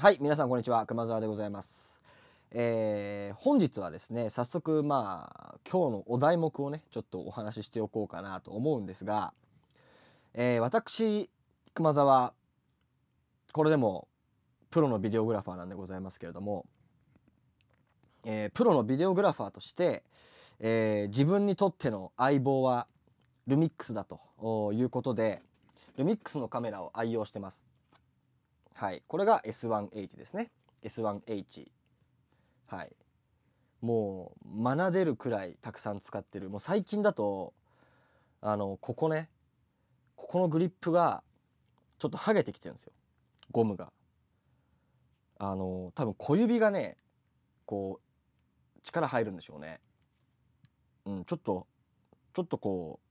はい皆さんこんにちは熊沢でございます、えー、本日はですね早速まあ今日のお題目をねちょっとお話ししておこうかなと思うんですが、えー、私熊沢これでもプロのビデオグラファーなんでございますけれども、えー、プロのビデオグラファーとして、え自分にとっての相棒はルミックスだということでルミックスのカメラを愛用してますはい。これが S1H ですね。S1H。はい。もう、学べるくらいたくさん使ってる。もう最近だと、あの、ここね、ここのグリップが、ちょっと剥げてきてるんですよ。ゴムが。あの、多分小指がね、こう、力入るんでしょうね。うん、ちょっと、ちょっとこう、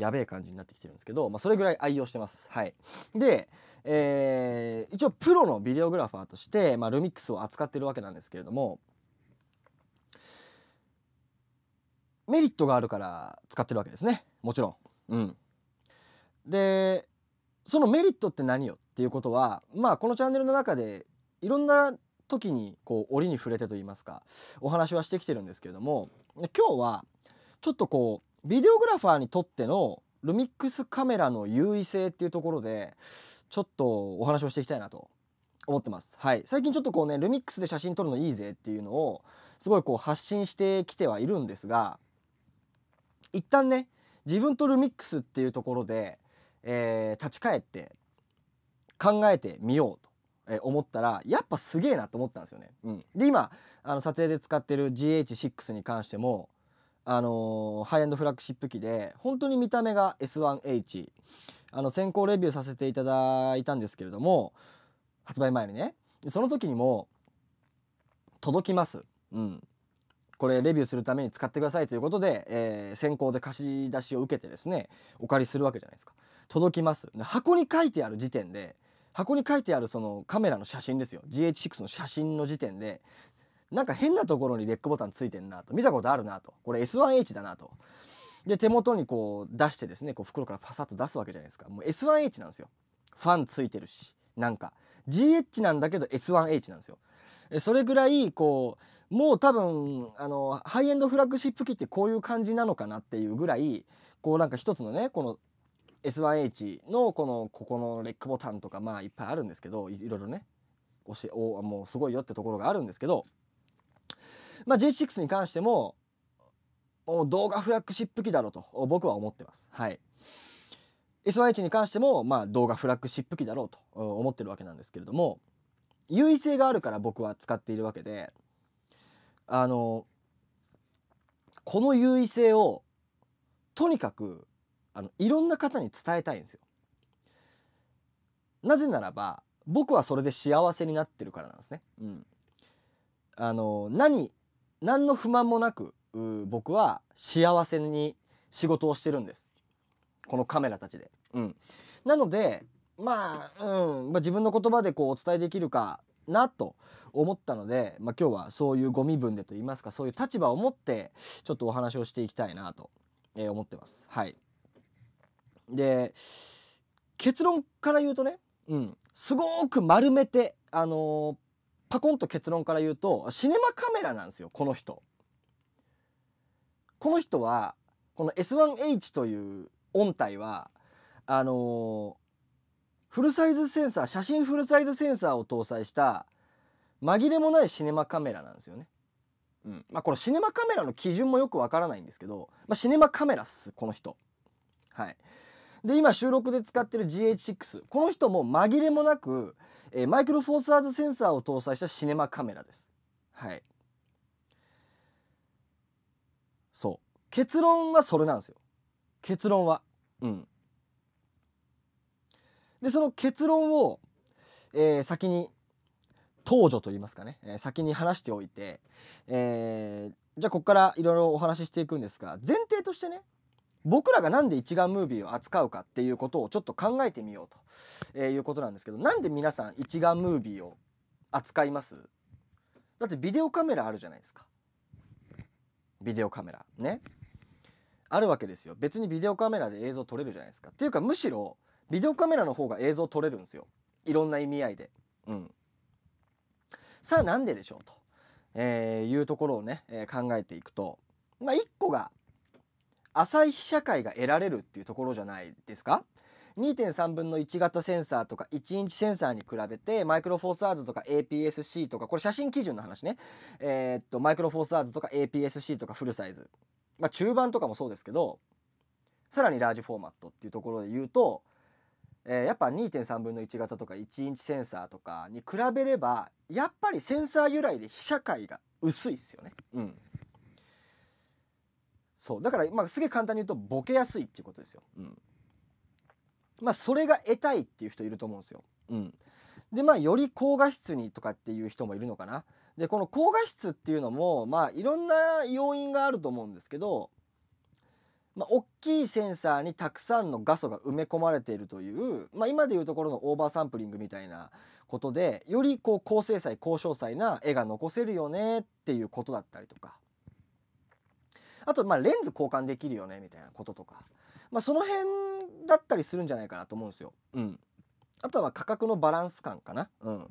やべえ感じになってきてるんですけど、まあ、それぐらい愛用してます。はい、で、えー、一応プロのビデオグラファーとして、まあ、ルミックスを扱ってるわけなんですけれどもメリットがあるから使ってるわけですねもちろん。うん、でそのメリットって何よっていうことは、まあ、このチャンネルの中でいろんな時にこう折に触れてと言いますかお話はしてきてるんですけれども今日はちょっとこうビデオグラファーにとってのルミックスカメラの優位性っていうところでちょっとお話をしていきたいなと思ってます。はい、最近ちょっとこうねルミックスで写真撮るのいいぜっていうのをすごいこう発信してきてはいるんですが一旦ね自分とルミックスっていうところで、えー、立ち返って考えてみようと。思ったらやっぱすげえなと思ったんですよね。うん、で今あの撮影で使ってる GH6 に関してもあのー、ハイエンドフラッグシップ機で本当に見た目が S1H あの先行レビューさせていただいたんですけれども発売前にねその時にも届きます、うん、これレビューするために使ってくださいということで、えー、先行で貸し出しを受けてですねお借りするわけじゃないですか届きます箱に書いてある時点で箱に書いてあるそのカメラの写真ですよ GH6 の写真の時点でなんか変なところにレックボタンついてんなと見たことあるなとこれ S1H だなとで手元にこう出してですねこう袋からパサッと出すわけじゃないですかもう S1H なんですよファンついてるしなんか GH なんだけど S1H なんですよそれぐらいこうもう多分あのハイエンドフラッグシップ機ってこういう感じなのかなっていうぐらいこうなんか一つのねこの S1H のこのここのレックボタンとかまあいっぱいあるんですけどいろいろねおしおもうすごいよってところがあるんですけどまあ、G6 に関しても、もう動画フラッグシップ機だろうと僕は思ってます。はい。SYH に関しても、まあ、動画フラッグシップ機だろうと思ってるわけなんですけれども、優位性があるから僕は使っているわけで、あの、この優位性を、とにかく、あの、いろんな方に伝えたいんですよ。なぜならば、僕はそれで幸せになってるからなんですね。うん。あの、何何の不満もなく僕は幸せに仕事をしてるんですこのカメラたちで。うん、なのでまあ、うんまあ、自分の言葉でこうお伝えできるかなと思ったので、まあ、今日はそういうご身分でと言いますかそういう立場を持ってちょっとお話をしていきたいなと、え思ってます。はい、で結論から言うとね、うん、すごく丸めて、あのー、パコンと結論から言うとシネマカメラなんですよこの人。この人はこの S1H という音体はあのフルサイズセンサー写真フルサイズセンサーを搭載した紛れもないシネマカメラなんですよね。うんまあ、このシネマカメラの基準もよくわからないんですけど、まあ、シネマカメラっすこの人。はい、で今収録で使ってる GH6 この人も紛れもなく、えー、マイクロフォーサーズセンサーを搭載したシネマカメラです。はい、そう結論はそれなんですよ結論は。うん、でその結論を、えー、先に東女と言いますかね、えー、先に話しておいて、えー、じゃあここからいろいろお話ししていくんですが前提としてね僕らが何で一眼ムービーを扱うかっていうことをちょっと考えてみようと、えー、いうことなんですけどなんで皆さん一眼ムービーを扱いますだってビデオカメラあるじゃないですかビデオカメラねあるわけですよ別にビデオカメラで映像撮れるじゃないですかっていうかむしろビデオカメラの方が映像撮れるんですよいろんな意味合いでうんさあなんででしょうと、えー、いうところをね、えー、考えていくとまあ1個が浅い被写界が得られるっていうところじゃないですか2.3分の1型センサーとか1インチセンサーに比べてマイクロフォーサーズとか APS-C とかこれ写真基準の話ねえー、っとマイクロフォーサーズとか APS-C とかフルサイズまあ中盤とかもそうですけどさらにラージフォーマットっていうところで言うと、えー、やっぱ2.3分の1型とか1インチセンサーとかに比べればやっぱりセンサー由来で被写界が薄いっすよね。うんそうだから、まあ、すげえ簡単に言うとボケやすいっていうことですよ。うん、まあそれが得たいっていう人いると思うんですよ。うん、でまあより高画質にとかっていう人もいるのかな。でこの高画質っていうのもまあいろんな要因があると思うんですけど、まあ、大きいセンサーにたくさんの画素が埋め込まれているという、まあ、今でいうところのオーバーサンプリングみたいなことでよりこう高精細高詳細な絵が残せるよねっていうことだったりとか。あとまあレンズ交換できるよねみたいなこととか、まあ、その辺だったりするんじゃないかなと思うんですよ。うん、あとは価格のバランス感かな。うん、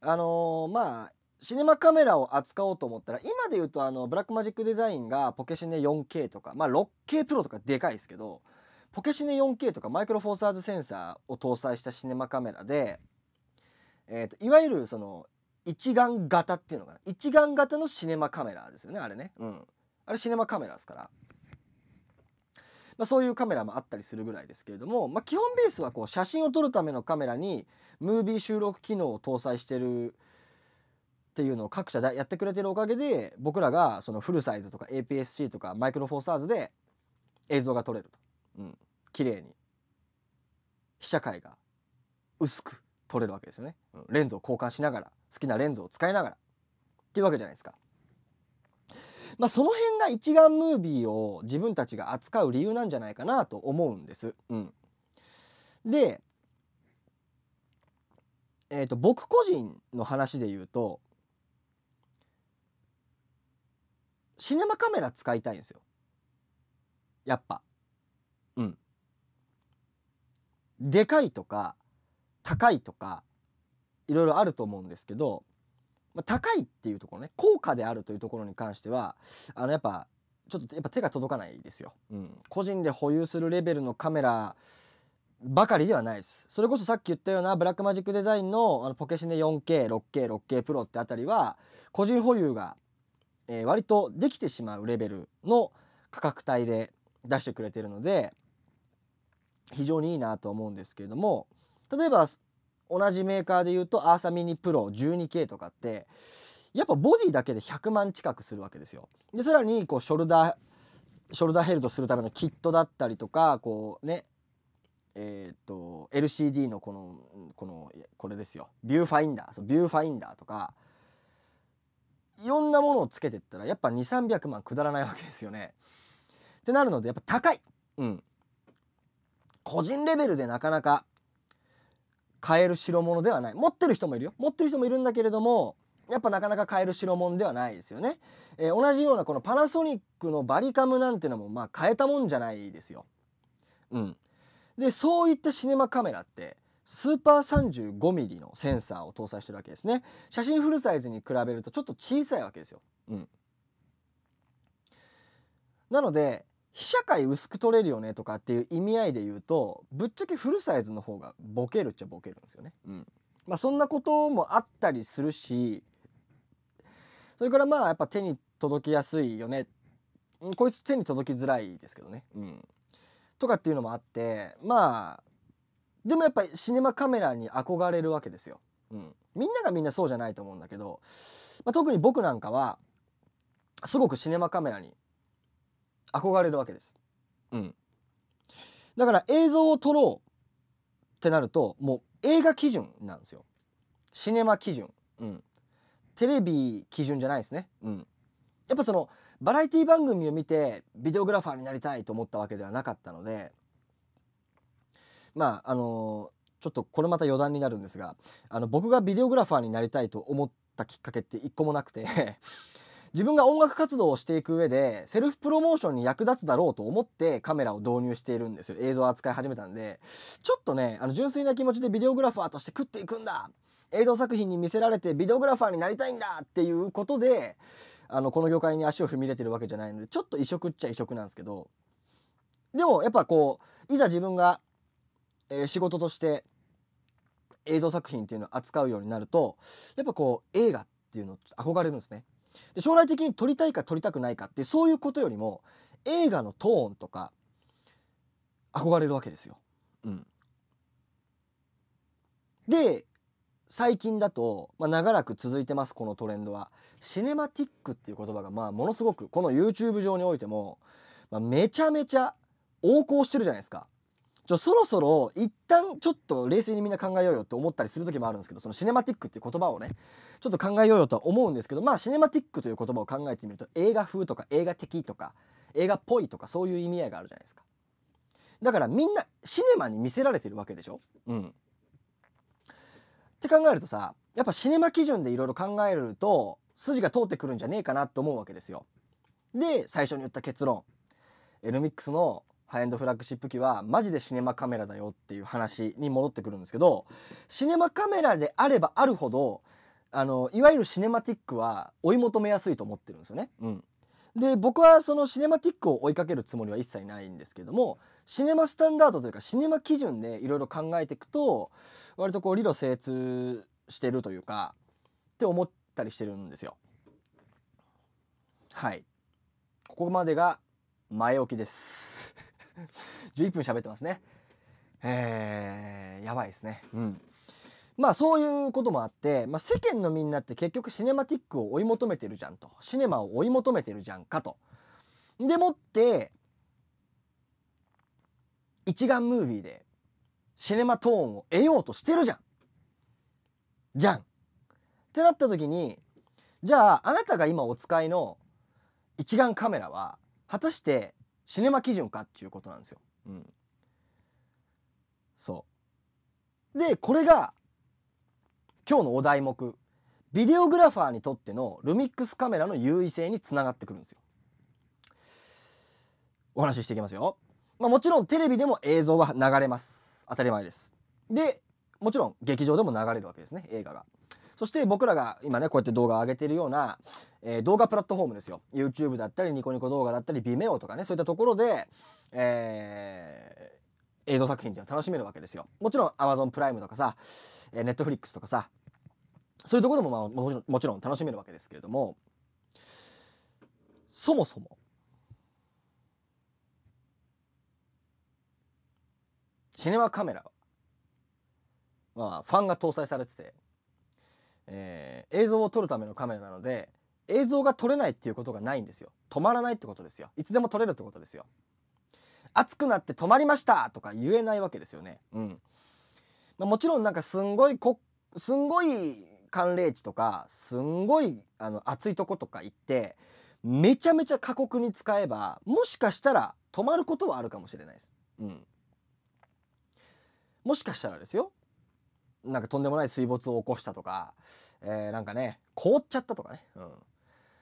あのー、まあシネマカメラを扱おうと思ったら今で言うとあのブラックマジックデザインがポケシネ 4K とか、まあ、6K プロとかでかいですけどポケシネ 4K とかマイクロフォーサーズセンサーを搭載したシネマカメラで、えーといわゆるその一眼型っていうのかな一眼型のシネマカメラですよねあれね。うん、あれシネマカメラですから、まあ、そういうカメラもあったりするぐらいですけれども、まあ、基本ベースはこう写真を撮るためのカメラにムービー収録機能を搭載してるっていうのを各社やってくれてるおかげで僕らがそのフルサイズとか APS-C とかマイクロフォーサーズで映像が撮れると、うん、綺麗に被写界が薄く撮れるわけですよね、うん、レンズを交換しながら好きなレンズを使いながらっていうわけじゃないですかまあ、その辺が一眼ムービーを自分たちが扱う理由なんじゃないかなと思うんです。うん、で、えーと、僕個人の話で言うとシネマカメラ使いたいんですよ。やっぱ。うん。でかいとか高いとかいろいろあると思うんですけどまあ、高いっていうところね高価であるというところに関してはあのやっぱちょっとやっぱ手が届かないですよ、うん、個人で保有するレベルのカメラばかりではないですそれこそさっき言ったようなブラックマジックデザインのあのポケシネ 4K6K6K プロってあたりは個人保有が、えー、割とできてしまうレベルの価格帯で出してくれてるので非常にいいなと思うんですけれども例えば同じメーカーで言うとアーサミニプロ 12K とかってやっぱボディだけで100万近くするわけですよ。でさらにこうショルダーショルダーヘルドするためのキットだったりとかこうねえー、っと LCD のこのこのこれですよビューファインダーそうビューファインダーとかいろんなものをつけてったらやっぱ2300万くだらないわけですよね。ってなるのでやっぱ高い、うん、個人レベルでなかなか買える代物ではない持ってる人もいるよ持ってる人もいるんだけれどもやっぱなかなか買える代物ではないですよね、えー、同じようなこのパナソニックのバリカムなんてのもまあ買えたもんじゃないですようんでそういったシネマカメラってスーパー 35mm のセンサーを搭載してるわけですね写真フルサイズに比べるとちょっと小さいわけですようんなので被写界薄く取れるよねとかっていう意味合いで言うとぶっちゃけフルサイズの方がボケるっちゃボケるんですよね。うんまあ、そんなこともあったりするしそれからまあやっぱ手に届きやすいよねこいつ手に届きづらいですけどね。うん、とかっていうのもあってまあでもやっぱりシネマカメラに憧れるわけですよ。うん、みんながみんなそうじゃないと思うんだけど、まあ、特に僕なんかはすごくシネマカメラに憧れるわけです。うん、だから映像を撮ろうってなるともう映画基準なんですよ。シネマ基準。うん、テレビ基準じゃないですね。うん、やっぱそのバラエティ番組を見てビデオグラファーになりたいと思ったわけではなかったのでまああのー、ちょっとこれまた余談になるんですがあの僕がビデオグラファーになりたいと思ったきっかけって一個もなくて自分が音楽活動をしていく上でセルフプロモーションに役立つだろうと思ってカメラを導入しているんですよ映像を扱い始めたんでちょっとねあの純粋な気持ちでビデオグラファーとして食っていくんだ映像作品に見せられてビデオグラファーになりたいんだっていうことであのこの業界に足を踏み入れてるわけじゃないのでちょっと異色っちゃ異色なんですけどでもやっぱこういざ自分が、えー、仕事として映像作品っていうのを扱うようになるとやっぱこう映画っていうの憧れるんですね。で将来的に撮りたいか撮りたくないかってそういうことよりも映画のトーンとか憧れるわけですよ。うん、で最近だと、まあ、長らく続いてますこのトレンドはシネマティックっていう言葉がまあものすごくこの YouTube 上においても、まあ、めちゃめちゃ横行してるじゃないですか。ちょそろそろ一旦ちょっと冷静にみんな考えようよって思ったりする時もあるんですけどそのシネマティックっていう言葉をねちょっと考えようよとは思うんですけどまあシネマティックという言葉を考えてみると映画風とか映画的とか映画っぽいとかそういう意味合いがあるじゃないですかだからみんなシネマに見せられてるわけでしょうんって考えるとさやっぱシネマ基準でいろいろ考えると筋が通ってくるんじゃねえかなと思うわけですよで最初に言った結論エルミックスのハイエンドフラッグシップ機はマジでシネマカメラだよっていう話に戻ってくるんですけどシネマカメラであればあるほどあのいわゆるシネマティックは追い求めやすいと思ってるんですよね。うん、で僕はそのシネマティックを追いかけるつもりは一切ないんですけどもシネマスタンダードというかシネマ基準でいろいろ考えていくと割とこう理路整通してるというかって思ったりしてるんですよ。はいここまでが前置きです11 分喋ってますね。えー、やばいですね。うん。まあそういうこともあって、まあ、世間のみんなって結局シネマティックを追い求めてるじゃんと。シネマを追い求めてるじゃんかと。でもって、一眼ムービーでシネマトーンを得ようとしてるじゃん。じゃん。ってなった時に、じゃああなたが今お使いの一眼カメラは果たしてシネマ基準かっていうことなんですよ。うん。そう。で、これが、今日のお題目、ビデオグラファーにとってのルミックスカメラの優位性につながってくるんですよ。お話ししていきますよ。まあ、もちろんテレビでも映像は流れます。当たり前です。で、もちろん劇場でも流れるわけですね、映画が。そして僕らが今ね、こうやって動画を上げてるような、えー、動画プラットフォームですよ。YouTube だったり、ニコニコ動画だったり、Vimeo とかね、そういったところで、えー、映像作品っていうのは楽しめるわけですよ。もちろん Amazon プライムとかさ、えー、Netflix とかさ、そういうところも、まあ、もちろんもちろん楽しめるわけですけれども、そもそも、シネマカメラは、まあ、ファンが搭載されてて、えー、映像を撮るためのカメラなので映像が撮れないっていうことがないんですよ止まらないってことですよいつでも撮れるってことですよ暑くなって止まりましたとか言えないわけですよねうん、まあ、もちろんなんかすんごいこすんごい寒冷地とかすんごいあの暑いとことか行ってめちゃめちゃ過酷に使えばもしかしたら止まることはあるかもしれないですうんもしかしたらですよなんかとんでもない水没を起こしたとか、えー、なんかね、凍っちゃったとかね、うん。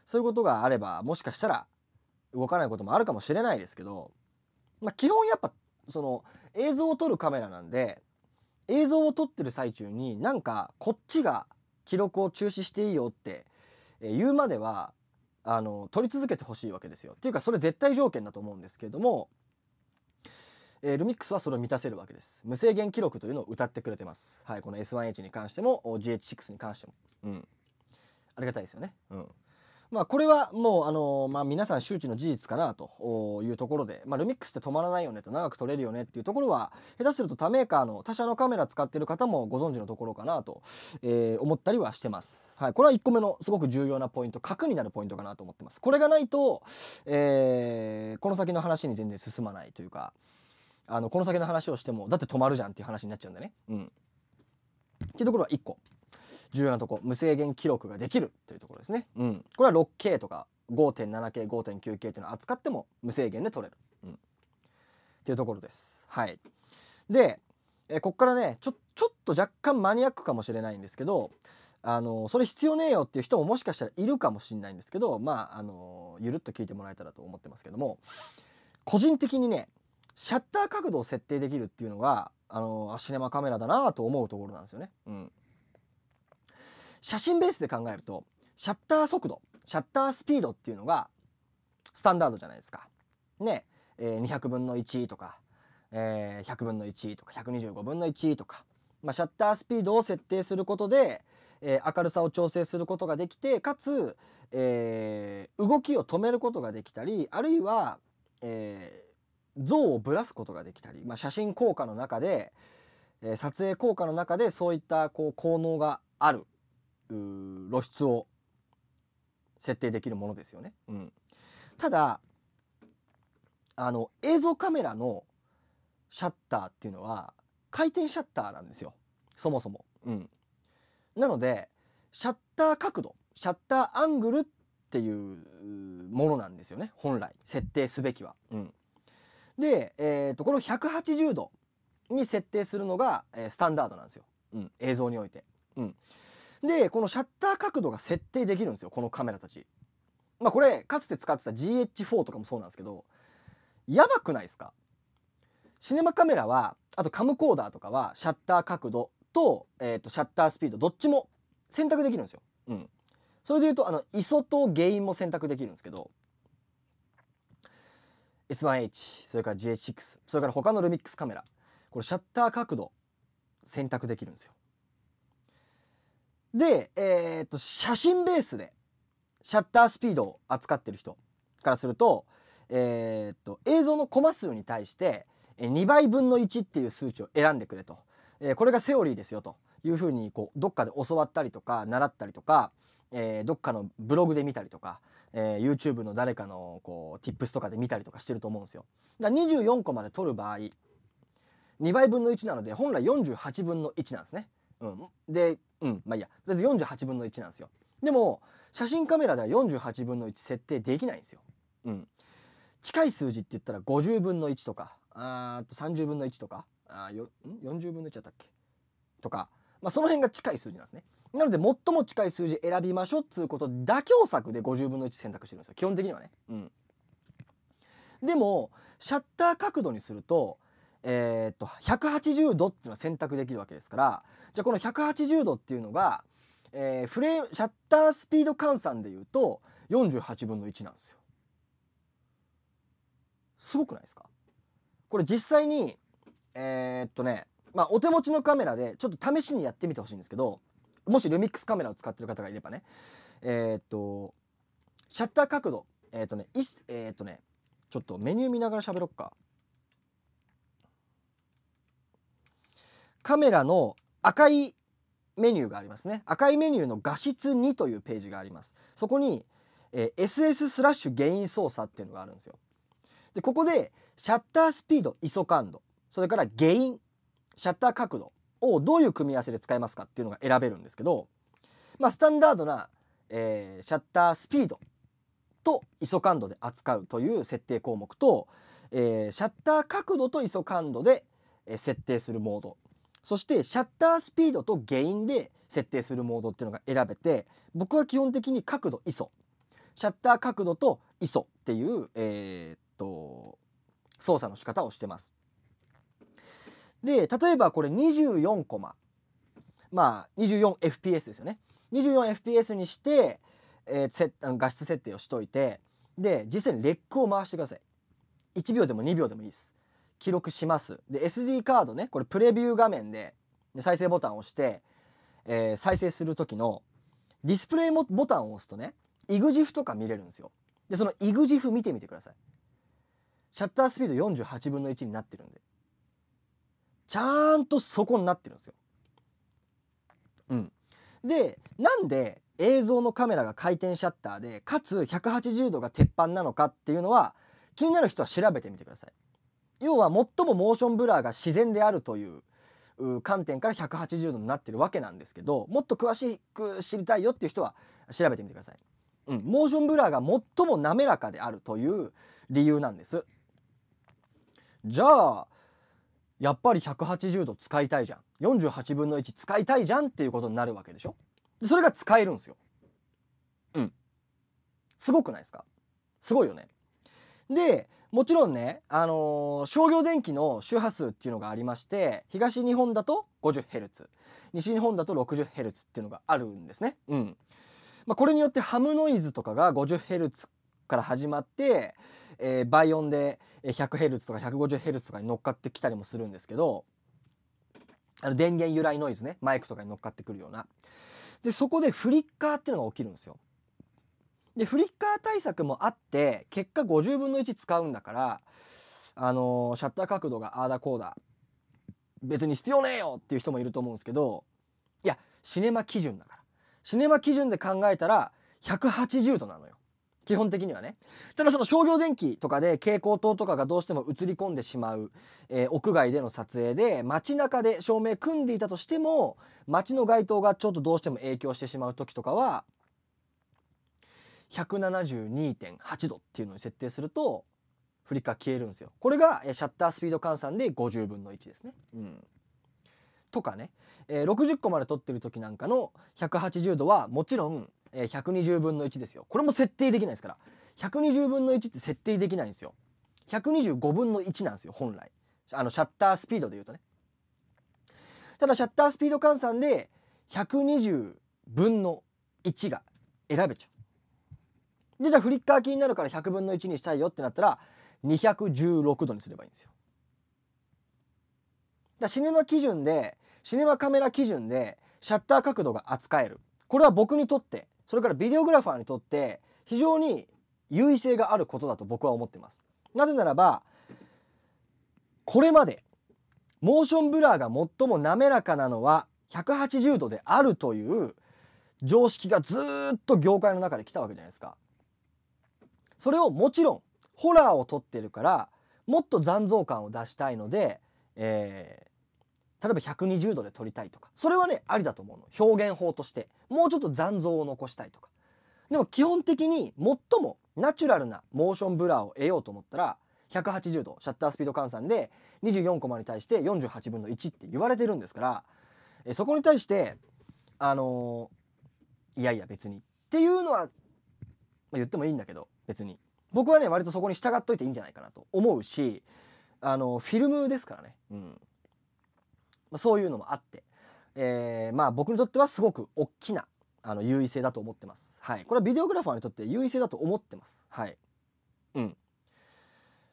そういうことがあれば、もしかしたら動かないこともあるかもしれないですけど、まあ基本やっぱ、その映像を撮るカメラなんで、映像を撮ってる最中になんかこっちが記録を中止していいよって言うまでは、あの、撮り続けてほしいわけですよ。っていうかそれ絶対条件だと思うんですけれども、えー、ルミックスはそれを満たせるわけです。無制限記録というのを歌ってくれてます。はい、この S1H に関しても、GH6 に関しても。うん。ありがたいですよね。うん。まあ、これはもう、あのまあ、皆さん周知の事実かなというところで、まあ、ルミックスって止まらないよねと長く撮れるよねっていうところは、下手すると他メーカーの他社のカメラ使ってる方もご存知のところかなと、え思ったりはしてます。はい。これは1個目のすごく重要なポイント、核になるポイントかなと思ってます。これがないと、えこの先の話に全然進まないというか、あのこの先の話をしてもだって止まるじゃんっていう話になっちゃうんでね。うん、っていうところは1個重要なとこ無制限記録ができるというところですね。うん、これは 6K とか 5.7K5.9K っていうのを扱っても無制限で取れる、うん、っていうところです。はい、でえこっからねちょちょっと若干マニアックかもしれないんですけどあのそれ必要ねえよっていう人ももしかしたらいるかもしれないんですけどまああのゆるっと聞いてもらえたらと思ってますけども個人的にねシャッター角度を設定できるっていうのがあのシネマカメラだなと思うところなんですよね。うん、写真ベースで考えるとシャッター速度シャッタースピードっていうのがスタンダードじゃないですか。ね、えー、200分の1とか、えー、100分の1とか125分の1とか、まあ、シャッタースピードを設定することで、えー、明るさを調整することができてかつ、えー、動きを止めることができたりあるいは、えー、像をぶらすことができたり、まあ、写真効果の中で、えー、撮影効果の中でそういったこう効能がある露出を設定できるものですよね。うん、ただあの映像カメラのシャッターっていうのは回転シャッターなんですよそもそも。うん、なのでシャッター角度シャッターアングルっていうものなんですよね本来設定すべきは。うんで、えーと、これを180度に設定するのが、えー、スタンダードなんですよ、うん、映像において。うん、でこのシャッター角度が設定できるんですよこのカメラたち。まあこれかつて使ってた GH4 とかもそうなんですけどやばくないですかシネマカメラはあとカムコーダーとかはシャッター角度と,、えーと、とシャッタースピードどっちも選択できるんですよ。うん、それでいうとあの ISO とゲインも選択できるんですけど S1H それから GH6 それから他のルミックスカメラこれシャッター角度選択できるんですよ。で、えー、っと写真ベースでシャッタースピードを扱ってる人からすると,、えー、っと映像のコマ数に対して2倍分の1っていう数値を選んでくれと、えー、これがセオリーですよというふうにこうどっかで教わったりとか習ったりとか、えー、どっかのブログで見たりとかえー、YouTube の誰かのこう Tips とかで見たりとかしてると思うんですよ。だから24個まで取る場合2倍分の1なので本来48分の1なんですね。うん、で、うん、まあいいやとりあえず48分の1なんですよ。でも写真カメラでは48分の1設定できないんですよ。うん、近い数字って言ったら50分の1とかあと30分の1とかあよん40分の1だったっけとか、まあ、その辺が近い数字なんですね。なので最も近い数字選びましょうっつうこと妥協策で50分の1選択してるんですよ基本的にはね。うん、でもシャッター角度にすると,、えー、っと180度っていうのは選択できるわけですからじゃあこの180度っていうのが、えー、フレームシャッタースピード換算でいうと48分の1なんですよ。すごくないですかこれ実際にえー、っとねまあお手持ちのカメラでちょっと試しにやってみてほしいんですけどもしルミックスカメラを使ってる方がいればね、えー、っと、シャッター角度、えー、っとね、いえー、っとね、ちょっとメニュー見ながら喋ろっか。カメラの赤いメニューがありますね。赤いメニューの画質2というページがあります。そこに、え SS スラッシュ原因操作っていうのがあるんですよ。で、ここでシャッタースピード、ISO 感度、それから原因、シャッター角度、をどういう組み合わせで使いますかっていうのが選べるんですけど、まあ、スタンダードな、えー、シャッタースピードと ISO 感度で扱うという設定項目と、えー、シャッター角度と ISO 感度で、え設定するモードそしてシャッタースピードとゲインで設定するモードっていうのが選べて僕は基本的に角度 ISO シャッター角度と ISO っていう、えー、っと操作の仕方をしてます。で例えばこれ24コマまあ 24fps ですよね 24fps にして、えー、あの画質設定をしといてで実際にレックを回してください1秒でも2秒でもいいです記録しますで SD カードねこれプレビュー画面でで再生ボタンを押して、えー、再生する時のディスプレイボタンを押すとね EXIF とか見れるんですよでその EXIF 見てみてくださいシャッタースピード48分の1になってるんでちゃんとこになってるんですよ。うん、でなんで映像のカメラが回転シャッターでかつ180度が鉄板なのかっていうのは気になる人は調べてみてください。要は最もモーションブラーが自然であるという観点から180度になってるわけなんですけどもっと詳しく知りたいよっていう人は調べてみてください。うん、モーションブラーが最も滑らかであるという理由なんです。じゃあやっぱり180度使いたいじゃん48分の1使いたいじゃんっていうことになるわけでしょそれが使えるんですようんすごくないですかすごいよねでもちろんね、あのー、商業電気の周波数っていうのがありまして東日本だと 50Hz 西日本だと 60Hz っていうのがあるんですね。うんまあ、これによってハムノイズとかが 50Hz から始まって、えー、倍音で 100Hz とか 150Hz とかに乗っかってきたりもするんですけどあの電源由来ノイズねマイクとかに乗っかってくるようなでそこでフリッカーっていうのが起きるんですよでフリッカー対策もあって結果50分の1使うんだからあのー、シャッター角度がアーダコーダ別に必要ねえよっていう人もいると思うんですけどいやシネマ基準だからシネマ基準で考えたら180度なのよ基本的にはねただその商業電気とかで蛍光灯とかがどうしても映り込んでしまう、えー、屋外での撮影で街中で照明組んでいたとしても街の街灯がちょっとどうしても影響してしまう時とかは172.8度っていうのに設定するとフリカ消えるんですよこれがシャッタースピード換算で50分の1ですね。うんとかね、えー、60個まで撮ってる時なんかの180度はもちろんえー、120分の1ですよこれも設定できないですから120分の1って設定できないんですよ125分の1なんですよ本来あのシャッタースピードで言うとねただシャッタースピード換算で120分の1が選べちゃうでじゃあフリッカー気になるから100分の1にしたいよってなったら216度にすればいいんですよだシネマ基準でシネマカメラ基準でシャッター角度が扱えるこれは僕にとってそれからビデオグラファーにとって非常に優位性があることだと僕は思ってます。なぜならばこれまでモーションブラーが最も滑らかなのは180度であるという常識がずっと業界の中で来たわけじゃないですか。それをもちろんホラーを撮ってるからもっと残像感を出したいので、え例えば120度で撮りたいとかそれはねありだと思うの表現法としてもうちょっと残像を残したいとかでも基本的に最もナチュラルなモーションブラーを得ようと思ったら180度シャッタースピード換算で24コマに対して48分の1って言われてるんですからえそこに対してあのー、いやいや別にっていうのは、まあ、言ってもいいんだけど別に僕はね割とそこに従っといていいんじゃないかなと思うしあのフィルムですからねうんまあ、そういうのもあって、えー、まあ僕にとってはすごく大きなあの優位性だと思ってます。はい。これはビデオグラファーにとって優位性だと思ってます。はい。うん。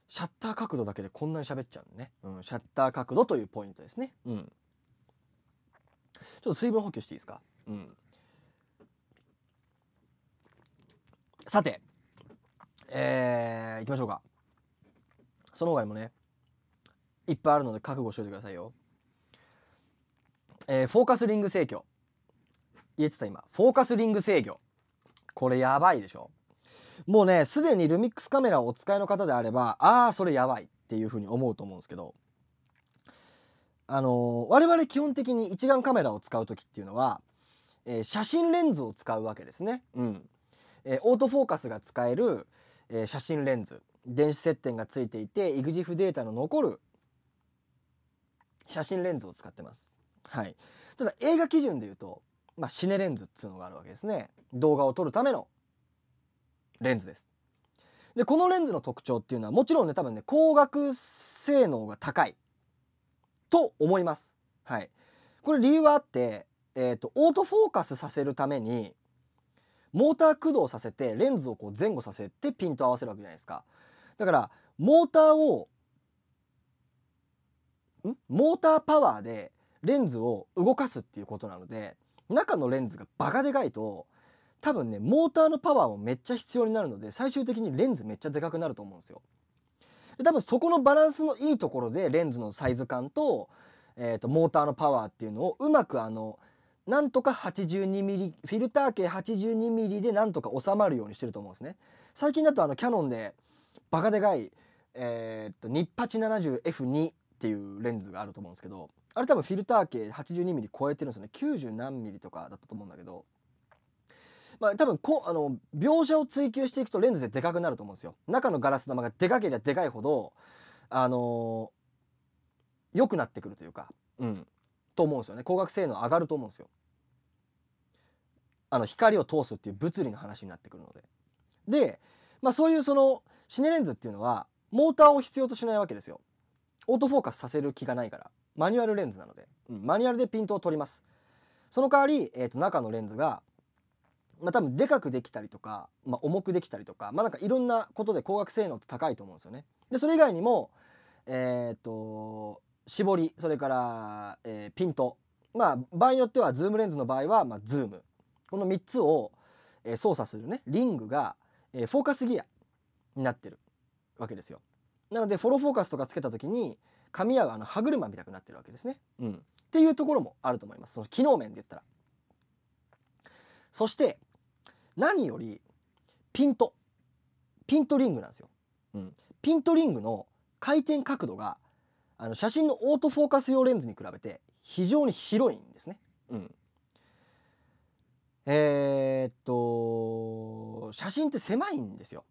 シャッター角度だけでこんなに喋っちゃうのね。うん。シャッター角度というポイントですね。うん。ちょっと水分補給していいですかうん。さて、えー、行きましょうか。その他にもね、いっぱいあるので覚悟しといてくださいよ。えー、フォーカスリング制御言えてた今フォーカスリング制御これやばいでしょもうねすでにルミックスカメラをお使いの方であればああそれやばいっていうふうに思うと思うんですけどあのー、我々基本的に一眼カメラを使う時っていうのは、えー、写真レンズを使うわけですね、うんえー、オートフォーカスが使える、え写真レンズ電子接点がついていて EXIF データの残る写真レンズを使ってますはい。ただ映画基準で言うと、まあ、シネレンズっていうのがあるわけですね。動画を撮るためのレンズです。で、このレンズの特徴っていうのは、もちろんね、多分ね、光学性能が高いと思います。はい。これ理由はあって、えっ、ー、と、オートフォーカスさせるために、モーター駆動させて、レンズをこう前後させてピント合わせるわけじゃないですか。だから、モーターを、んモーターパワーでレンズを動かすっていうことなので中のレンズがバカでかいと多分ねモーターのパワーもめっちゃ必要になるので最終的にレンズめっちゃでかくなると思うんですよ。で多分そこのバランスのいいところでレンズのサイズ感と,、えー、とモーターのパワーっていうのをうまくあのなんとか 82mm フィルター径 82mm でなんとか収まるようにしてると思うんですね。最近だとあのキヤノンでバカでかい、えー、っと 2870F2 っていうレンズがあると思うんですけどあれ多分フィルター径 82mm 超えてるんですよね90何 mm とかだったと思うんだけどまあ、多分こあの描写を追求していくとレンズででかくなると思うんですよ。中のガラス玉がでかければでかいほど、あの良、くなってくるというか、うん、と思うんですよね。光学性能上がると思うんですよ。あの光を通すっていう物理の話になってくるので。で、まあ、そういうそのシネレンズっていうのはモーターを必要としないわけですよ。オートフォーカスさせる気がないから。マニュアルレンズなので、うん、マニュアルでピントを取りますその代わり、えー、と中のレンズがまあ、多分でかくできたりとか、まあ、重くできたりとか,、まあ、なんかいろんなことで光学性能って高いと思うんですよね。でそれ以外にも、えー、っと絞りそれから、えー、ピント、まあ、場合によってはズームレンズの場合は、まあ、ズームこの3つを、えー、操作するねリングが、えー、フォーカスギアになってるわけですよ。なのでフォローフォーカスとかつけた時に、紙屋あの歯車みたくなってるわけですね。うん、っていうところもあると思いますその機能面で言ったら。そして何よりピントピントリングなんですよ。うん、ピントリングの回転角度があの写真のオートフォーカス用レンズに比べて非常に広いんですね。うん、えー、っと写真って狭いんですよ。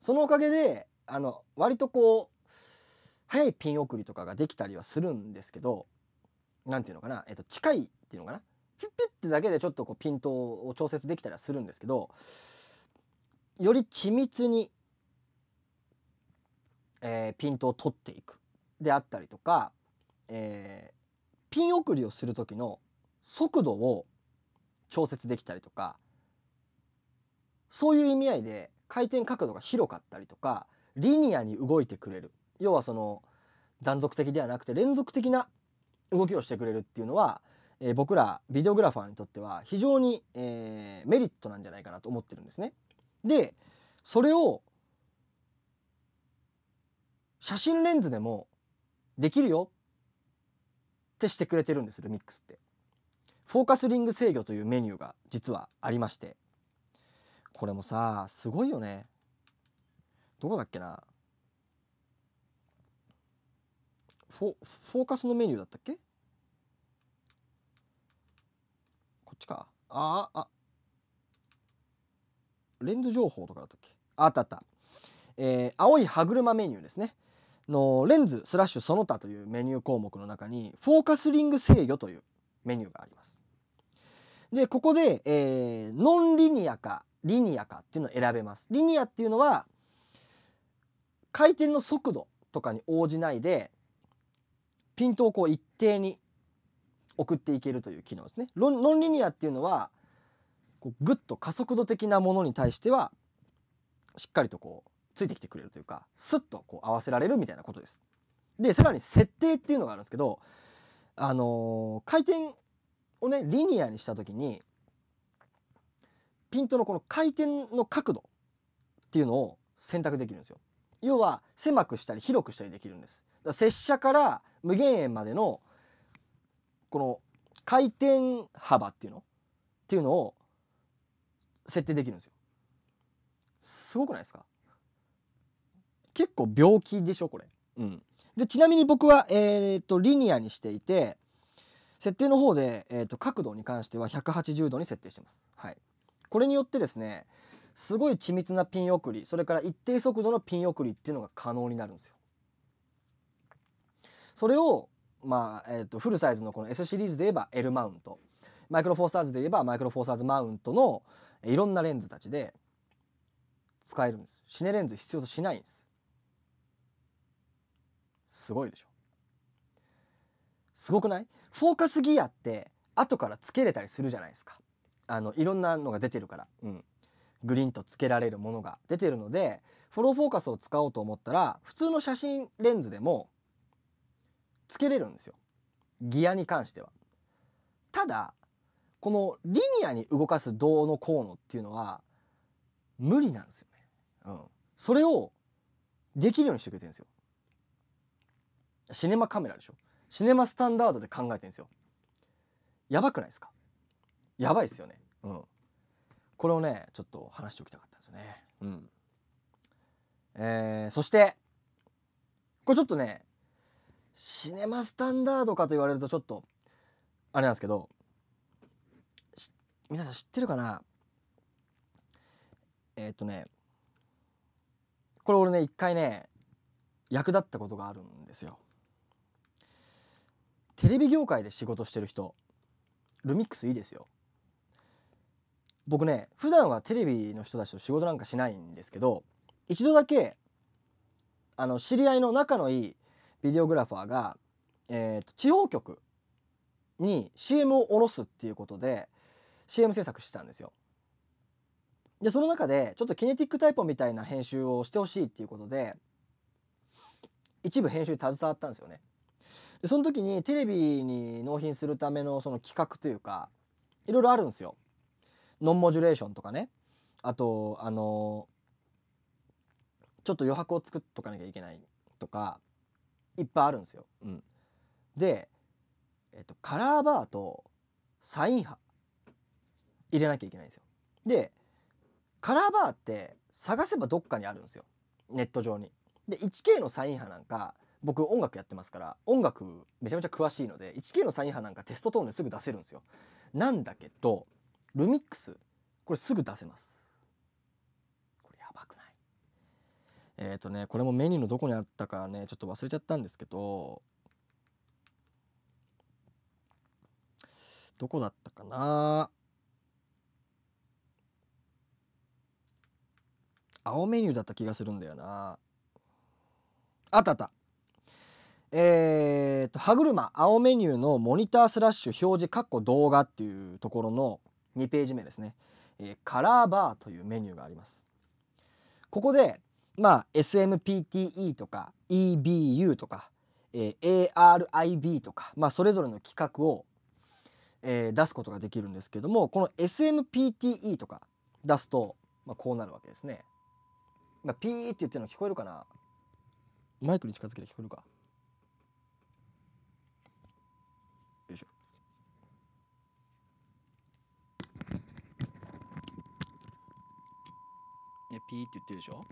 そのおかげであの割とこ早いピン送りとかができたりはするんですけど何ていうのかな、えっと、近いっていうのかなピュッピュッってだけでちょっとこうピントを調節できたりはするんですけどより緻密に、えー、ピントを取っていくであったりとか、えー、ピン送りをする時の速度を調節できたりとかそういう意味合いで回転角度が広かったりとかリニアに動いてくれる要はその断続的ではなくて連続的な動きをしてくれるっていうのは、えー、僕らビデオグラファーにとっては非常に、えー、メリットなんじゃないかなと思ってるんですね。でそれを写真レンズでもできるよってしてくれてるんですルミックスって。フォーカスリング制御というメニューが実はありましてこれもさすごいよねどこだっけなフォフォーカスのメニューだったっけこっちかああレンズ情報とかだったっけあったあった、えー、青い歯車メニューですねのレンズスラッシュその他というメニュー項目の中にフォーカスリング制御というメニューがありますでここで、えー、ノンリニアかリニアかっていうのを選べますリニアっていうのは回転の速度とかに応じないでピントをこう一定に送っていけるという機能ですね。ノンリニアっていうのはこうグッと加速度的なものに対してはしっかりとこうついてきてくれるというかスッとこう合わせられるみたいなことです。でさらに設定っていうのがあるんですけど、あのー、回転をねリニアにした時にピントのこの回転の角度っていうのを選択できるんですよ。要は狭くしたり広くしたりできるんです。拙者から無限円までのこの回転幅っていうのっていうのを設定できるんですよ。すごくないですか結構病気でしょこれ。うん、でちなみに僕は、えー、っとリニアにしていて設定の方で、えー、っと角度に関しては180度に設定してます。はい、これによってですねすごい緻密なピン送りそれから一定速度のピン送りっていうのが可能になるんですよ。それを、まあえーと、フルサイズのこの S シリーズで言えば L マウントマイクロフォーサーズで言えばマイクロフォーサーズマウントのいろんなレンズたちで使えるんですシネレンズ必要としないんですすごいでしょすごくないフォーカスギアって後からつけれたりするじゃないですかあのいろんなのが出てるから、うん、グリーンとつけられるものが出てるのでフォローフォーカスを使おうと思ったら普通の写真レンズでもつけれるんですよギアに関しては。ただこのリニアに動かす銅のこうのっていうのは無理なんですよね。うん、それをできるようにしてくれてるんですよ。シネマカメラでしょシネマスタンダードで考えてるんですよ。やばくないですかやばいですよね。うん。これをね、ちょっと話しておきたかったんですよね。うん。えー、そして、これちょっとね、シネマスタンダードかと言われるとちょっとあれなんですけど皆さん知ってるかなえー、っとねこれ俺ね一回ね役立ったことがあるんですよ。テレビ業界で仕事してる人ルミックスいいですよ。僕ね普段はテレビの人たちと仕事なんかしないんですけど一度だけあの知り合いの仲のいいビデオグラファーが、えー、と地方局に CM を下ろすっていうことで CM 制作してたんですよ。でその中でちょっとキネティックタイプみたいな編集をしてほしいっていうことで一部編集に携わったんですよね。でその時にテレビに納品するためのその企画というかいろいろあるんですよ。ノンモジュレーションとかねあとあのちょっと余白を作っとかなきゃいけないとかいっぱいあるんですよ。うん、で、えっと、カラーバーとサイン波入れなきゃいけないんですよ。でカラーバーって探せばどっかにあるんですよネット上に。で 1K のサイン波なんか僕音楽やってますから音楽めちゃめちゃ詳しいので 1K のサイン波なんかテストトーンですぐ出せるんですよ。なんだけどルミックスこれすぐ出せます。えっ、ー、とねこれもメニューのどこにあったかねちょっと忘れちゃったんですけどどこだったかな青メニューだった気がするんだよなあったあったえーと、と歯車青メニューのモニタースラッシュ表示括弧動画っていうところの2ページ目ですね、えー、カラーバーというメニューがありますここでまあ SMPTE とか EBU とか、えー、ARIB とか、まあ、それぞれの規格を、えー、出すことができるんですけどもこの SMPTE とか出すと、まあ、こうなるわけですね。まあ、ピーって言ってるの聞こえるかなマイクに近づけて聞こえるかよいしょ。ね、ピーって言ってるでしょ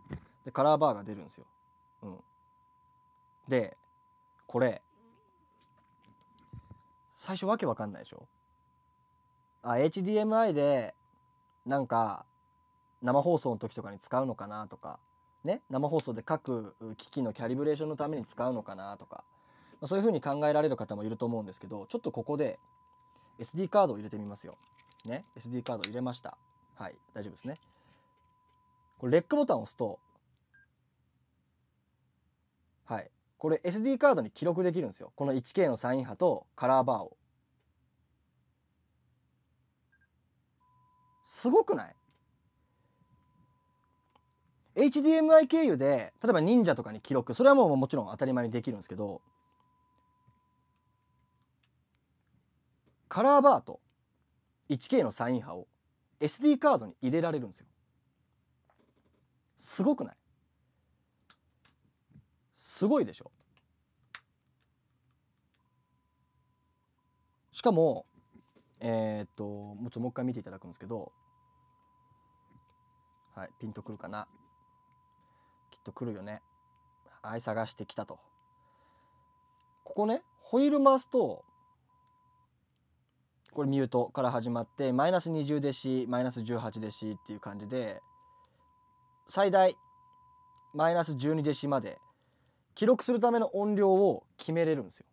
でカラーバーが出るんですよ。うん、でこれ最初わけわかんないでしょあ HDMI でなんか生放送の時とかに使うのかなとかね生放送で各機器のキャリブレーションのために使うのかなとか、まあ、そういうふうに考えられる方もいると思うんですけどちょっとここで SD カードを入れてみますよ。ね SD カード入れました。はい大丈夫ですね。これレックボタンを押すとはい、これ SD カードに記録できるんですよこの 1K のサイン波とカラーバーをすごくない HDMI 経由で例えば忍者とかに記録それはもうもちろん当たり前にできるんですけどカラーバーと 1K のサイン波を SD カードに入れられるんですよすごくないすごいでしょしかもえー、っともうちょもう一回見ていただくんですけどはいピンとくるかなきっとくるよねはい探してきたとここねホイール回すとこれミュートから始まってマイナス20デシマイナス18デシっていう感じで最大マイナス12デシまで記録するための音量を決めれるんですよ。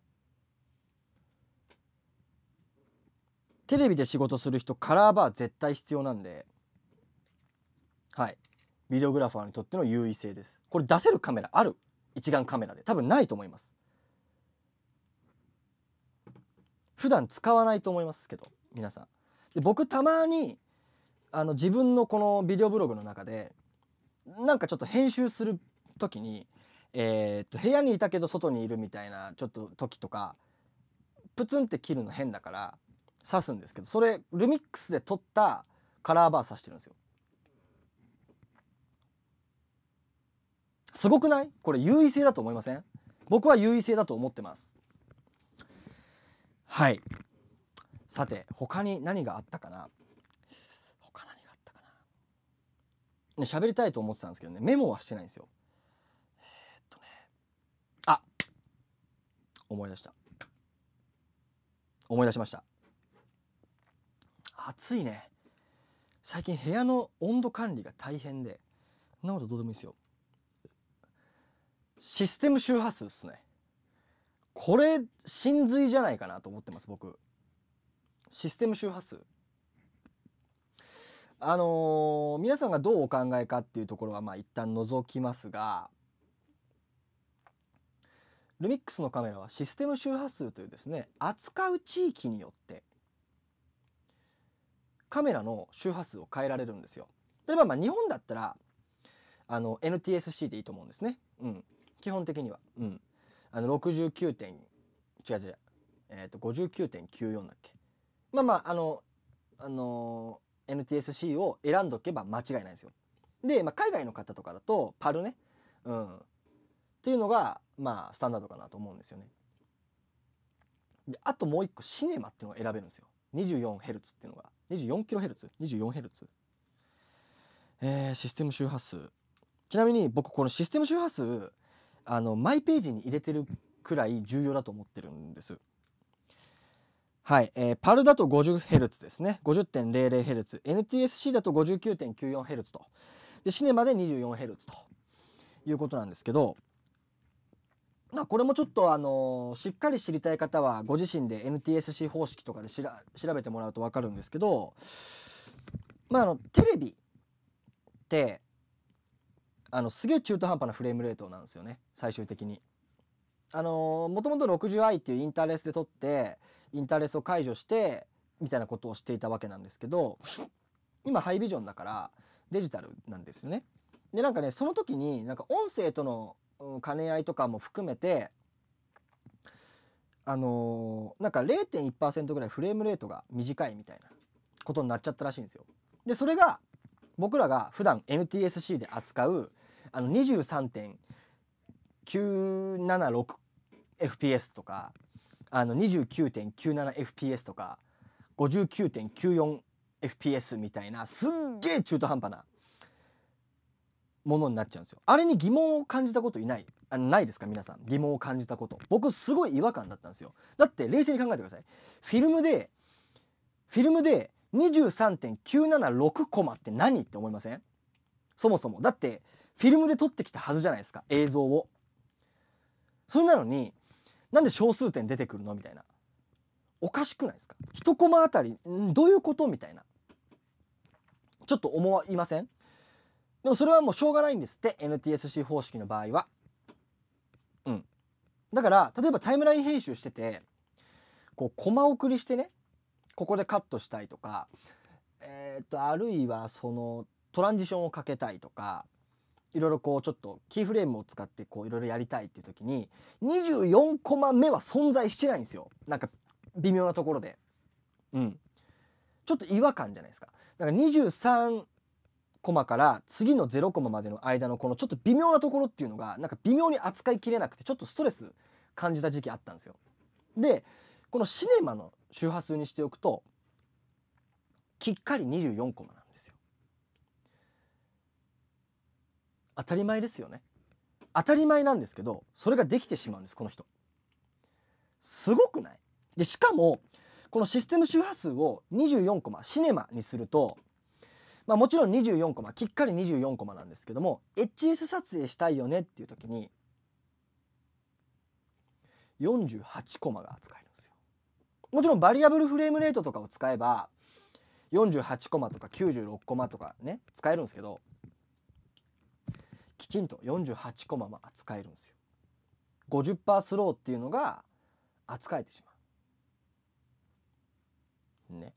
テレビで仕事する人カラーバー絶対必要なんではいビデオグラファーにとっての優位性ですこれ出せるカメラある一眼カメラで多分ないと思います普段使わないと思いますけど皆さんで僕たまにあの自分のこのビデオブログの中でなんかちょっと編集する時にえー、っと部屋にいたけど外にいるみたいなちょっと時とかプツンって切るの変だから刺すんですけどそれルミックスで撮ったカラーバー刺してるんですよ。すごくないこれ優位性だと思いません僕は優位性だと思ってます。はい。さて他に何があったかな他何があったかな喋りたいと思ってたんですけどねメモはしてないんですよ。思い出した思い出しました暑いね最近部屋の温度管理が大変でそんなことどうでもいいですよシステム周波数っすねこれ真髄じゃないかなと思ってます僕システム周波数あのー、皆さんがどうお考えかっていうところはまあ一旦除きますがルミックスのカメラはシステム周波数というですね扱う地域によってカメラの周波数を変えられるんですよ。例えばま日本だったらあの NTSC でいいと思うんですね。うん、基本的には。うん、あの69点違う違う、えー、と59.94だっけ。まあまああの、あのー、NTSC を選んどけば間違いないですよ。で、まあ、海外の方とかだとパルね、うん、っていうのがまあ、スタンダードかなと思うんですよね。で、あともう一個、シネマっていうのが選べるんですよ。24Hz っていうのが。24kHz?24Hz? えー、システム周波数。ちなみに僕、このシステム周波数、あの、マイページに入れてるくらい重要だと思ってるんです。はい、えー、パルだと 50Hz ですね。50.00Hz。NTSC だと 59.94Hz と。で、シネマで 24Hz ということなんですけど、まあ、これもちょっとあのしっかり知りたい方はご自身で NTSC 方式とかで調べてもらうと分かるんですけど、まあ、あのテレビってあのすげえ中途半端なフレームレートなんですよね最終的に。あのもともと 60i っていうインターレスで撮ってインターレスを解除してみたいなことをしていたわけなんですけど今ハイビジョンだからデジタルなんですよね。でなんかねその時になんか音声との兼ね合いとかも含めてあのー、なんか0.1%ぐらいフレームレートが短いみたいなことになっちゃったらしいんですよ。でそれが僕らが普段 NTSC で扱うあの 23.976fps とかあの 29.97fps とか 59.94fps みたいなすっげえ中途半端なものになっちゃうんですよあれに疑問を感じたこといないあないですか皆さん疑問を感じたこと僕すごい違和感だったんですよだって冷静に考えてくださいフィルムでフィルムで23.976コマって何って思いませんそもそもだってフィルムで撮ってきたはずじゃないですか映像をそれなのになんで小数点出てくるのみたいなおかしくないですか1コマあたりどういうことみたいなちょっと思いませんでもそれはもうしょうがないんですって NTSC 方式の場合は。うん。だから例えばタイムライン編集しててこうコマ送りしてねここでカットしたいとかえー、っとあるいはそのトランジションをかけたいとかいろいろこうちょっとキーフレームを使ってこういろいろやりたいっていう時に24コマ目は存在してないんですよなんか微妙なところでうんちょっと違和感じゃないですかだから23コマから次の0コマまでの間のこのちょっと微妙なところっていうのがなんか微妙に扱いきれなくてちょっとストレス感じた時期あったんですよ。でこのシネマの周波数にしておくときっかり24コマなんですよ。当たり前ですよね。当たり前なんですけどそれができてしまうんですこの人。すごくないでしかもこのシステム周波数を24コマシネマにするとまあ、もちろん24コマきっかり24コマなんですけども HS 撮影したいよねっていう時に48コマが扱えるんですよ。もちろんバリアブルフレームレートとかを使えば48コマとか96コマとかね使えるんですけどきちんと48コマも扱えるんですよ。50%スローっていうのが扱えてしまう。ね。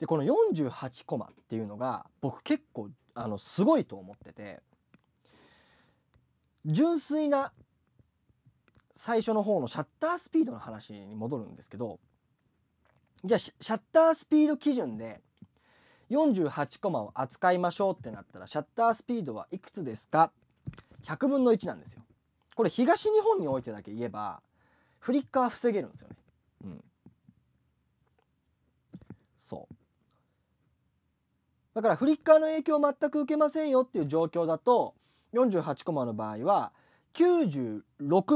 でこの48コマっていうのが僕結構あのすごいと思ってて純粋な最初の方のシャッタースピードの話に戻るんですけどじゃあシャッタースピード基準で48コマを扱いましょうってなったらシャッタースピードはいくつですか100分の1なんですよ。これ東日本においてだけ言えばフリッカー防げるんですよね。うん、そうだからフリッカーの影響を全く受けませんよっていう状況だと48コマの場合は96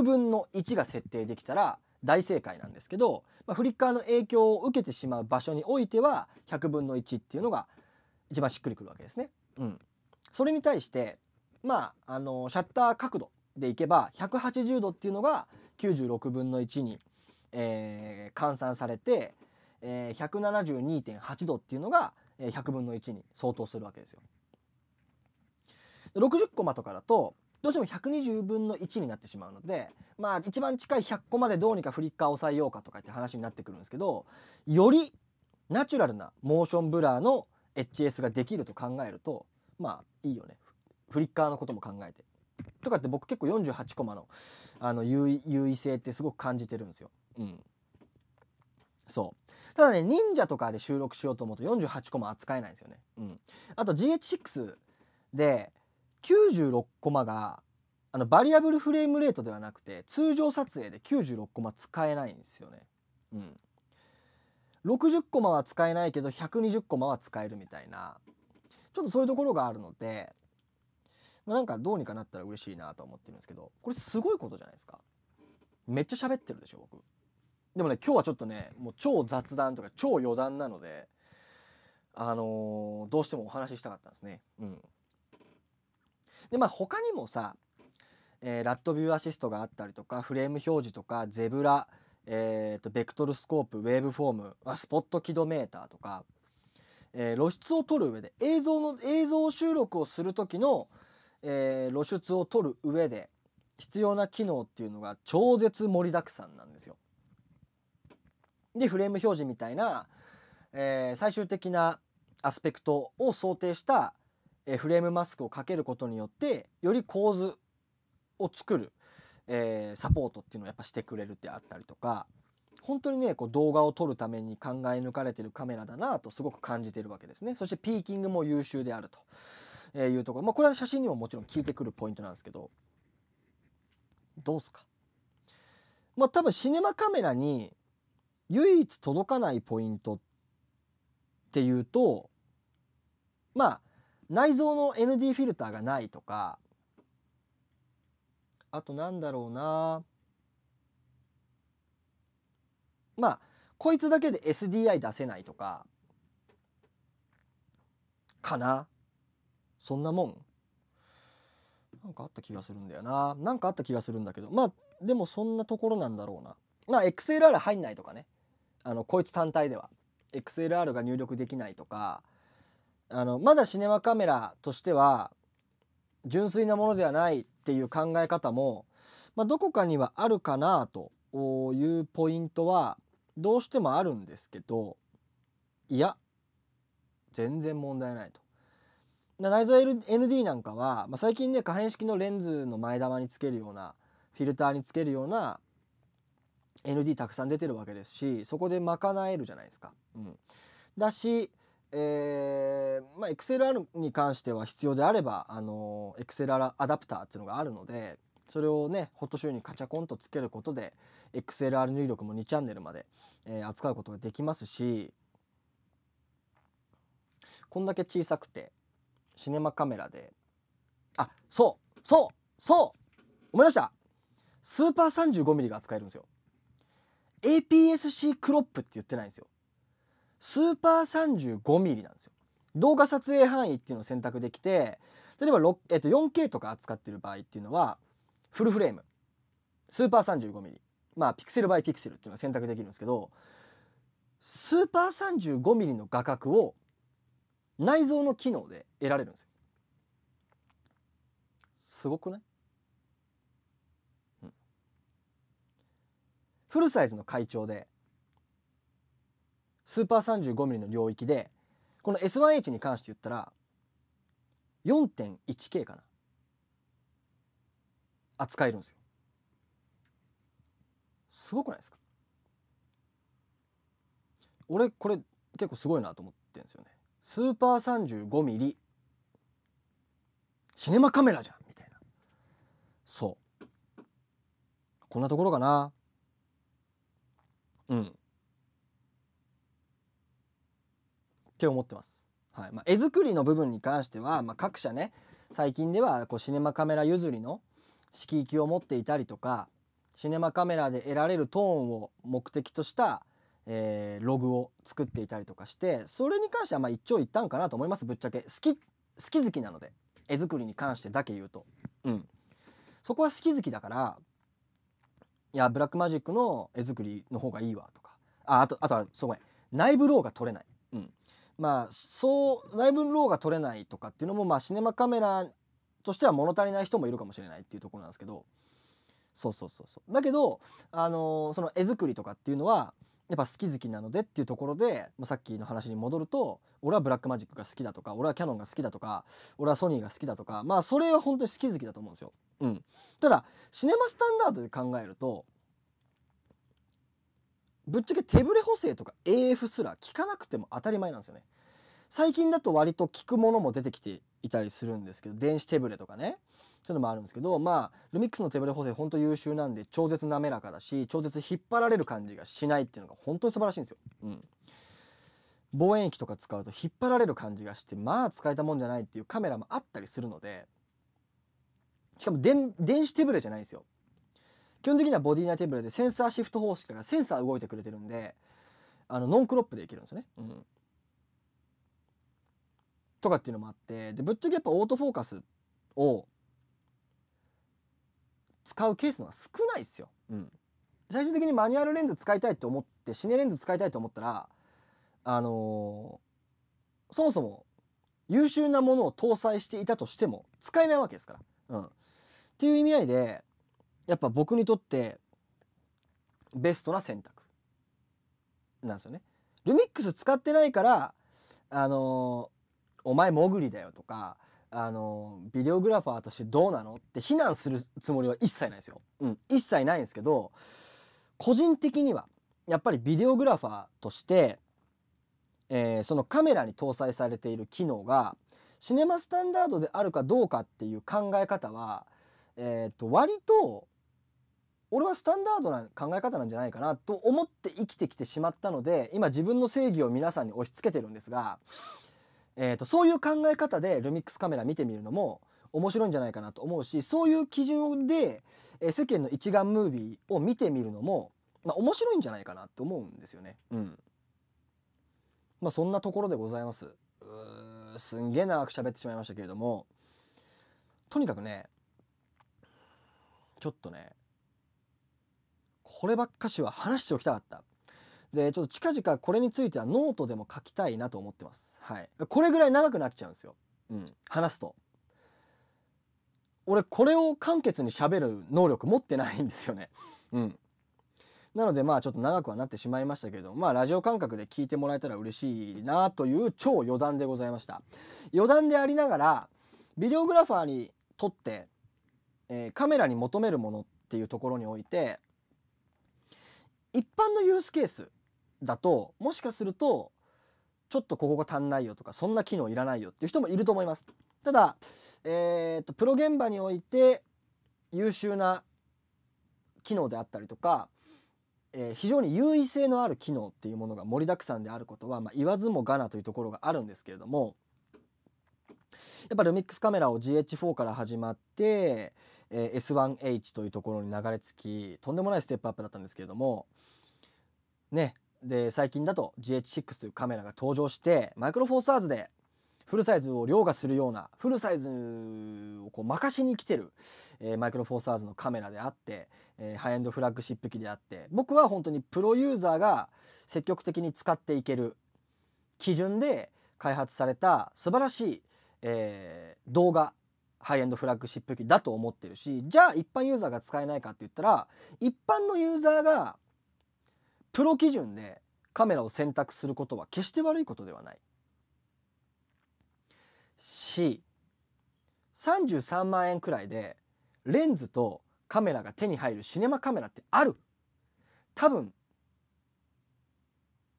分の1が設定できたら大正解なんですけど、まあ、フリッカーの影響を受けてしまう場所においては100分の1っていうのが一番しっくりくるわけですね。うん、それに対してまああのシャッター角度でいけば180度っていうのが96分の1に、えー、換算されて、えー、172.8度っていうのが100分の1に相当するわけですよ。60コマとかだとどうしても120分の1になってしまうのでまあ一番近い100コマでどうにかフリッカーを抑えようかとかって話になってくるんですけどよりナチュラルなモーションブラーの HS ができると考えるとまあいいよねフリッカーのことも考えて。とかって僕結構48コマのあの優位性ってすごく感じてるんですよ。うん、そうただね忍者とかで収録しようと思うと48個も扱えないんですよね。うん、あと GH6 で96コマがあのバリアブルフレームレートではなくて通常撮影で96コマ使えないんですよね。うん、60コマは使えないけど120コマは使えるみたいなちょっとそういうところがあるので、まあ、なんかどうにかなったら嬉しいなと思ってるんですけどこれすごいことじゃないですか。めっちゃ喋ってるでしょ僕。でもね今日はちょっとねもう超雑談とか超余談なのであのー、どうしてもお話ししたかったんですね。うん、でまあ他にもさ、えー、ラットビューアシストがあったりとかフレーム表示とかゼブラ、えーと、ベクトルスコープウェーブフォームスポットキロメーターとか、えー、露出を取る上で映像の映像収録をする時の、え露出を取る上で必要な機能っていうのが超絶盛りだくさんなんですよ。でフレーム表示みたいな、えー、最終的なアスペクトを想定した、えー、フレームマスクをかけることによってより構図を作る、えー、サポートっていうのをやっぱしてくれるってあったりとか本当にねこう動画を撮るために考え抜かれてるカメラだなとすごく感じてるわけですねそしてピーキングも優秀であるというところ、まあ、これは写真にももちろん効いてくるポイントなんですけどどうすかまあ多分シネマカメラに唯一届かないポイントっていうとまあ内蔵の ND フィルターがないとかあとなんだろうなまあこいつだけで SDI 出せないとかかなそんなもんなんかあった気がするんだよななんかあった気がするんだけどまあでもそんなところなんだろうなまあ XLR 入んないとかねあのこいつ単体では XLR が入力できないとかあのまだシネマカメラとしては純粋なものではないっていう考え方も、まあ、どこかにはあるかなというポイントはどうしてもあるんですけどいや全然問題ないと。内蔵 ND なんかは、まあ、最近ね可変式のレンズの前玉につけるようなフィルターにつけるような ND たくさん出てるわけですしそこで賄えるじゃないですか。うん、だし、えーまあ、XLR に関しては必要であればあの XLR アダプターっていうのがあるのでそれをねホットシューにカチャコンとつけることで XLR 入力も2チャンネルまで、えー、扱うことができますしこんだけ小さくてシネマカメラであそうそうそう思い出したスーパー 35mm が扱えるんですよ APS-C クロップって言ってないんですよスーパー 35mm なんですよ動画撮影範囲っていうのを選択できて例えば、えっと、4K とか扱ってる場合っていうのはフルフレームスーパー 35mm まあピクセルバイピクセルっていうのを選択できるんですけどスーパー 35mm の画角を内蔵の機能で得られるんですよ。すごくないフルサイズの会長でスーパー 35mm の領域でこの S1H に関して言ったら 4.1K かな扱えるんですよすごくないですか俺これ結構すごいなと思ってんですよねスーパー 35mm シネマカメラじゃんみたいなそうこんなところかなうんって思ってます。はいまあ、絵作りの部分に関しては、まあ、各社ね最近ではこうシネマカメラ譲りの色域を持っていたりとかシネマカメラで得られるトーンを目的とした、えー、ログを作っていたりとかしてそれに関してはまあ一長一短かなと思いますぶっちゃけ好き好き好きなので絵作りに関してだけ言うと。うん、そこは好き好きだからいやブラックマジックの絵作りの方がいいわとかああとあとはそうごめん内部ローが取れない、うん、まあそう内部ローが取れないとかっていうのもまあシネマカメラとしては物足りない人もいるかもしれないっていうところなんですけどそうそうそうそうだけどあのー、その絵作りとかっていうのはやっぱ好き好きなのでっていうところで、まあ、さっきの話に戻ると俺はブラックマジックが好きだとか俺はキャノンが好きだとか俺はソニーが好きだとかまあそれは本当に好き好きだと思うんですよ。うん、ただシネマスタンダードで考えるとぶっちゃけ手ブレ補正とか AF すら聞かなくても当たり前なんですよね。最近だと割と聞くものも出てきていたりするんですけど電子手ブレとかね。そういうのもあるんですけど、まあ、ルミックスの手ブレ補正本当優秀なんで、超絶滑らかだし、超絶引っ張られる感じがしないっていうのが本当に素晴らしいんですよ。うん。望遠機とか使うと引っ張られる感じがして、まあ使えたもんじゃないっていうカメラもあったりするので、しかも電子手ブレじゃないんですよ。基本的にはボディ内手ブレでセンサーシフト方式だからセンサー動いてくれてるんで、あの、ノンクロップでいけるんですよね。うん。とかっていうのもあって、で、ぶっちゃけやっぱオートフォーカスを使うケースのが少ないっすよ、うん、最終的にマニュアルレンズ使いたいと思ってシネレンズ使いたいと思ったらあのー、そもそも優秀なものを搭載していたとしても使えないわけですから。うん、っていう意味合いでやっぱ僕にとってベストな選択なんですよね。ルミックス使ってないからあのー、お前もぐりだよとかあの、ビデオグラファーとしてどうなのって非難するつもりは一切ないですよ。うん、一切ないんですけど、個人的には、やっぱりビデオグラファーとして、えー、そのカメラに搭載されている機能が、シネマスタンダードであるかどうかっていう考え方は、えっ、と、割と、俺はスタンダードな考え方なんじゃないかなと思って生きてきてしまったので、今自分の正義を皆さんに押し付けてるんですが、えーと、そういう考え方でルミックスカメラ見てみるのも面白いんじゃないかなと思うしそういう基準で、えー、世間の一眼ムービーを見てみるのも、まあ、面白いんじゃないかなと思うんですよね。うんまあ、そんなところでございます。すんげえ長く喋ってしまいましたけれどもとにかくねちょっとねこればっかしは話しておきたかった。で、ちょっと近々これについてはノートでも書きたいなと思ってます。はい。これぐらい長くなっちゃうんですよ。うん。話すと。俺、これを簡潔に喋る能力持ってないんですよね。うん。なのでまあちょっと長くはなってしまいましたけど、まあラジオ感覚で聞いてもらえたら嬉しいなという超余談でございました。余談でありながら、ビデオグラファーにとって、えー、カメラに求めるものっていうところにおいて、一般のユースケースだともしかするとちょっとここが足んないよとかそんな機能いらないよっていう人もいると思います。ただ、えっと、プロ現場において優秀な機能であったりとか、え非常に優位性のある機能っていうものが盛りだくさんであることは、まあ、言わずもがなというところがあるんですけれどもやっぱルミックスカメラを GH4 から始まって、えー、S1H というところに流れ着きとんでもないステップアップだったんですけれどもねで最近だと GH6 というカメラが登場してマイクロフォーサーズでフルサイズを凌駕するようなフルサイズをこう任しに来てる、えー、マイクロフォーサーズのカメラであって、えー、ハイエンドフラッグシップ機であって僕は本当にプロユーザーが積極的に使っていける基準で開発された素晴らしい、えー、動画ハイエンドフラッグシップ機だと思ってるしじゃあ一般ユーザーが使えないかって言ったら一般のユーザーがプロ基準でカメラを選択することは決して悪いことではないし33万円くらいでレンズとカメラが手に入るシネマカメラってある多分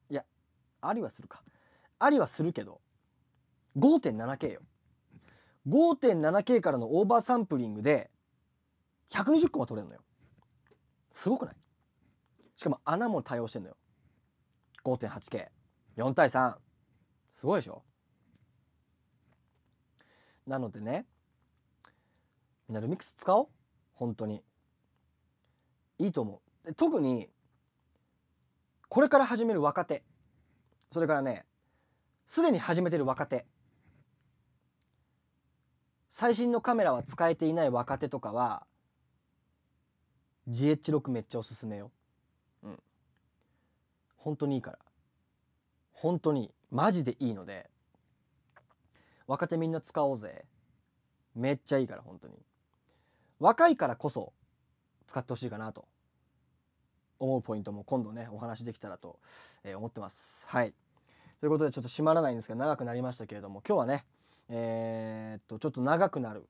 いやありはするかありはするけど 5.7K よ 5.7K からのオーバーサンプリングで120個は撮れるのよすごくないしかも穴も対応してんのよ 5.8K4 対3すごいでしょなのでねみんなルミックス使おう本当にいいと思う特にこれから始める若手それからねすでに始めてる若手最新のカメラは使えていない若手とかは GH6 めっちゃおすすめよ本当にいいから本当にマジでいいので若手みんな使おうぜめっちゃいいから本当に若いからこそ使ってほしいかなと思うポイントも今度ねお話できたらと、え思ってますはいということでちょっと閉まらないんですけど長くなりましたけれども今日はねえー、っとちょっと長くなる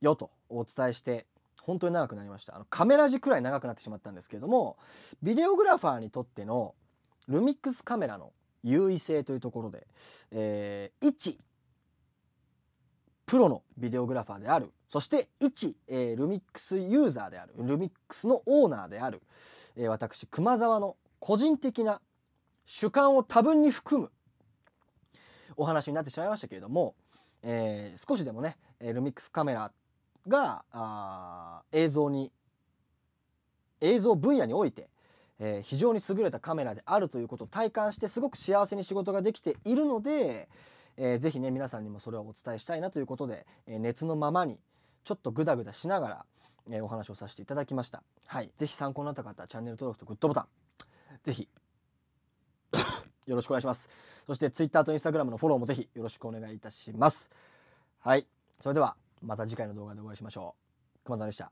よとお伝えして本当に長くなりましたあのカメラ時くらい長くなってしまったんですけれどもビデオグラファーにとってのルミックスカメラの優位性というところで、えー、一、プロのビデオグラファーであるそして一、えー、ルミックスユーザーであるルミックスのオーナーである、えー、私熊沢の個人的な主観を多分に含むお話になってしまいましたけれども、えー、少しでもねルミックスカメラがあ映像に映像分野においてえー、非常に優れたカメラであるということを体感してすごく幸せに仕事ができているので、えー、ぜひね皆さんにもそれをお伝えしたいなということで、えー、熱のままにちょっとグダグダしながら、えー、お話をさせていただきました。はい、ぜひ参考になった方はチャンネル登録とグッドボタンぜひ よろしくお願いします。そして Twitter と Instagram のフォローもぜひよろしくお願いいたします。はい、それではまた次回の動画でお会いしましょう。熊さんでした。